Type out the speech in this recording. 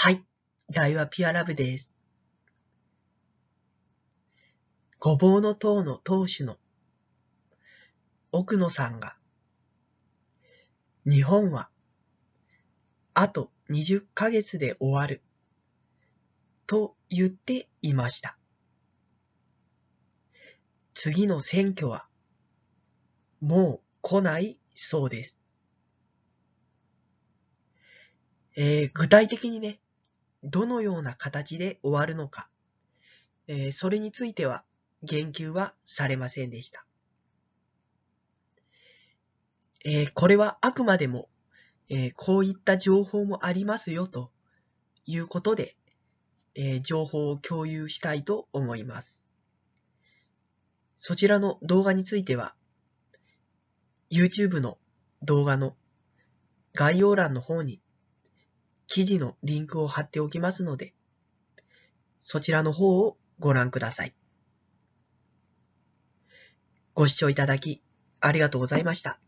はい。ライはピュアラブです。ごぼうの塔の当主の奥野さんが日本はあと20ヶ月で終わると言っていました。次の選挙はもう来ないそうです。えー、具体的にね、どのような形で終わるのか、えー、それについては言及はされませんでした。えー、これはあくまでも、えー、こういった情報もありますよということで、え情報を共有したいと思います。そちらの動画については、YouTube の動画の概要欄の方に記事のリンクを貼っておきますので、そちらの方をご覧ください。ご視聴いただきありがとうございました。